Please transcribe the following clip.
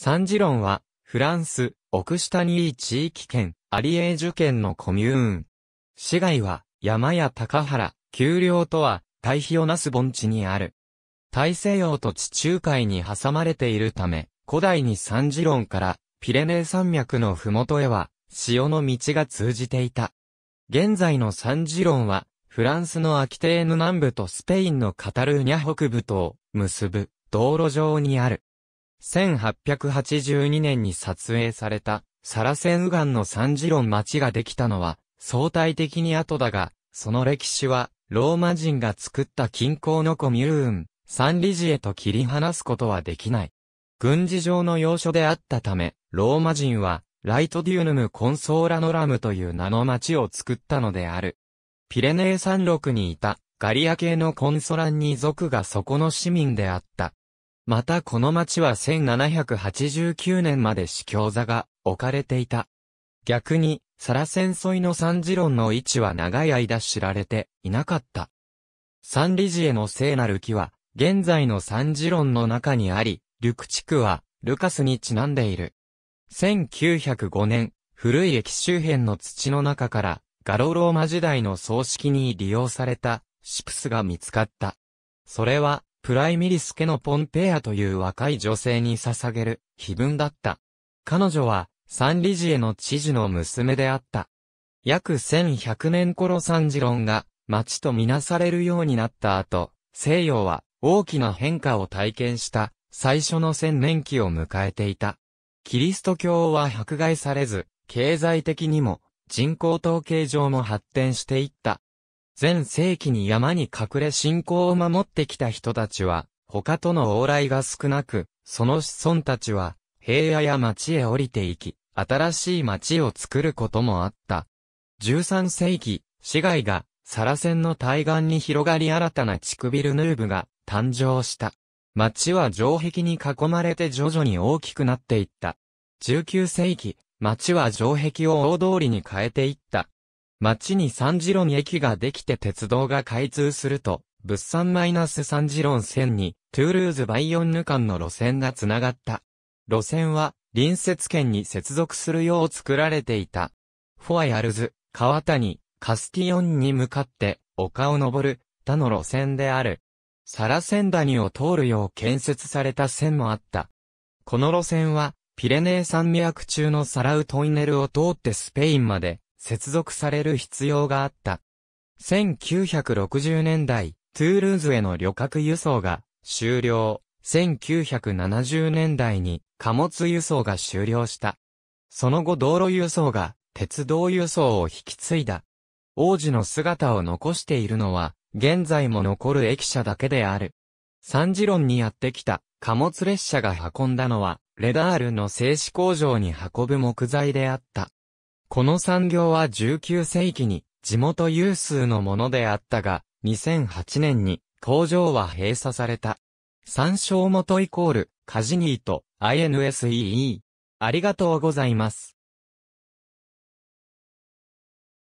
サンジロンは、フランス、オクシタニー地域圏、アリエージュ県のコミューン。市街は、山や高原、丘陵とは、対比をなす盆地にある。大西洋と地中海に挟まれているため、古代にサンジロンから、ピレネー山脈の麓へは、潮の道が通じていた。現在のサンジロンは、フランスのアキテーヌ南部とスペインのカタルーニャ北部とを結ぶ道路上にある。1882年に撮影された、サラセンウガンの三次論町ができたのは、相対的に後だが、その歴史は、ローマ人が作った近郊のコミューン、サンリジエと切り離すことはできない。軍事上の要所であったため、ローマ人は、ライトデューヌム・コンソーラノラムという名の町を作ったのである。ピレネー山麓にいた、ガリア系のコンソランニ族がそこの市民であった。またこの町は1789年まで司教座が置かれていた。逆に、サラセン沿いのサンジロンの位置は長い間知られていなかった。サンリジエの聖なる木は、現在のサンジロンの中にあり、ュク地区は、ルカスにちなんでいる。1905年、古い駅周辺の土の中から、ガロローマ時代の葬式に利用された、シプスが見つかった。それは、プライミリス家のポンペアという若い女性に捧げる、碑文だった。彼女は、サンリジエの知事の娘であった。約1100年頃サンジロンが、町とみなされるようになった後、西洋は、大きな変化を体験した、最初の千年期を迎えていた。キリスト教は迫害されず、経済的にも、人口統計上も発展していった。前世紀に山に隠れ信仰を守ってきた人たちは、他との往来が少なく、その子孫たちは、平野や町へ降りていき、新しい町を作ることもあった。13世紀、市街が、サラセンの対岸に広がり新たな地区ビルヌーブが誕生した。町は城壁に囲まれて徐々に大きくなっていった。19世紀、町は城壁を大通りに変えていった。町に三次論駅ができて鉄道が開通すると、物産マイナス三次論線に、トゥールーズ・バイヨンヌ間の路線がつながった。路線は、隣接県に接続するよう作られていた。フォアヤルズ、川谷、カスティオンに向かって、丘を登る、他の路線である。サラセンダニを通るよう建設された線もあった。この路線は、ピレネー山脈中のサラウトイネルを通ってスペインまで、接続される必要があった。1960年代、トゥールーズへの旅客輸送が終了。1970年代に貨物輸送が終了した。その後道路輸送が鉄道輸送を引き継いだ。王子の姿を残しているのは、現在も残る駅舎だけである。三次論にやってきた貨物列車が運んだのは、レダールの製紙工場に運ぶ木材であった。この産業は19世紀に地元有数のものであったが、2008年に工場は閉鎖された。参照元イコール、カジニーと INSEE。ありがとうございます。